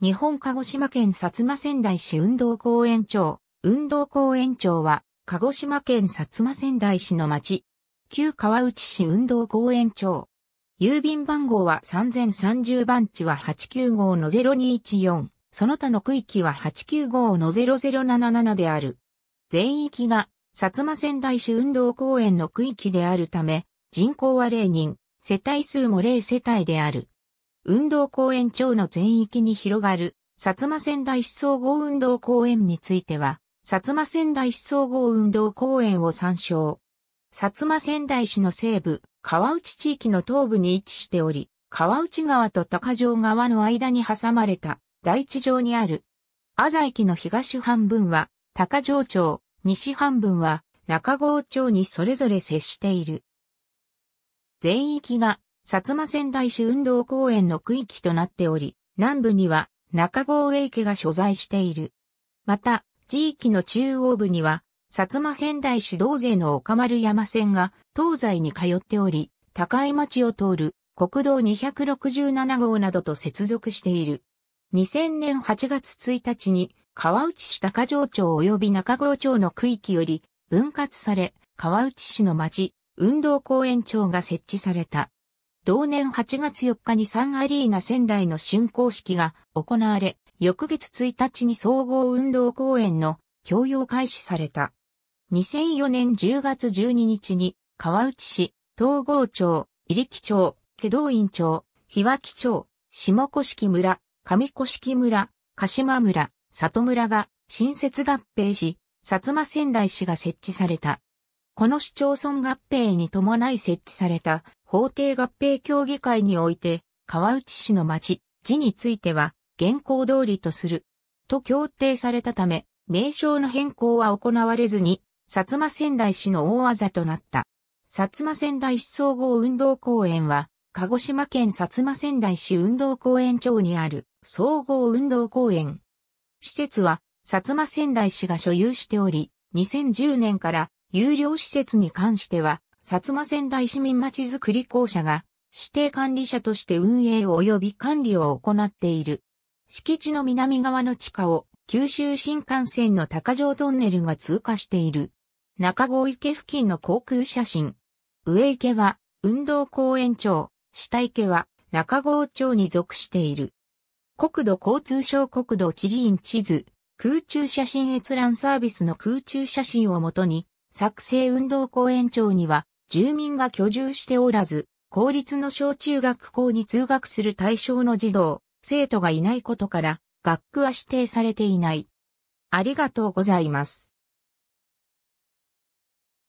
日本鹿児島県薩摩仙台市運動公園町。運動公園町は、鹿児島県薩摩仙台市の町。旧川内市運動公園町。郵便番号は3030番地は895-0214。その他の区域は895-0077である。全域が、薩摩仙台市運動公園の区域であるため、人口は0人、世帯数も0世帯である。運動公園町の全域に広がる、薩摩仙台市総合運動公園については、薩摩仙台市総合運動公園を参照。薩摩仙台市の西部、川内地域の東部に位置しており、川内川と高城川の間に挟まれた大地上にある。阿佐駅の東半分は高城町、西半分は中郷町にそれぞれ接している。全域が薩摩仙台市運動公園の区域となっており、南部には中郷栄池が所在している。また、地域の中央部には、薩摩仙台市道勢の岡丸山線が東西に通っており、高井町を通る国道267号などと接続している。2000年8月1日に川内市高城町及び中郷町の区域より分割され、川内市の町、運動公園町が設置された。同年8月4日にサンアリーナ仙台の竣工式が行われ、翌月1日に総合運動公園の共用開始された。2004年10月12日に川内市、東郷町、入木町、祁道院町、日脇町、下甑村、上甑村、鹿島村、里村が新設合併し、薩摩仙台市が設置された。この市町村合併に伴い設置された法定合併協議会において、川内市の町、地については、現行通りとする。と協定されたため、名称の変更は行われずに、薩摩仙台市の大技となった。薩摩仙台市総合運動公園は、鹿児島県薩摩仙台市運動公園町にある総合運動公園。施設は、薩摩仙台市が所有しており、2010年から有料施設に関しては、薩摩仙台市民まちづくり公社が指定管理者として運営及び管理を行っている。敷地の南側の地下を九州新幹線の高城トンネルが通過している。中郷池付近の航空写真。上池は運動公園町、下池は中郷町に属している。国土交通省国土地理院地図、空中写真閲覧サービスの空中写真をもとに、作成運動公園庁には住民が居住しておらず、公立の小中学校に通学する対象の児童、生徒がいないことから、学区は指定されていない。ありがとうございます。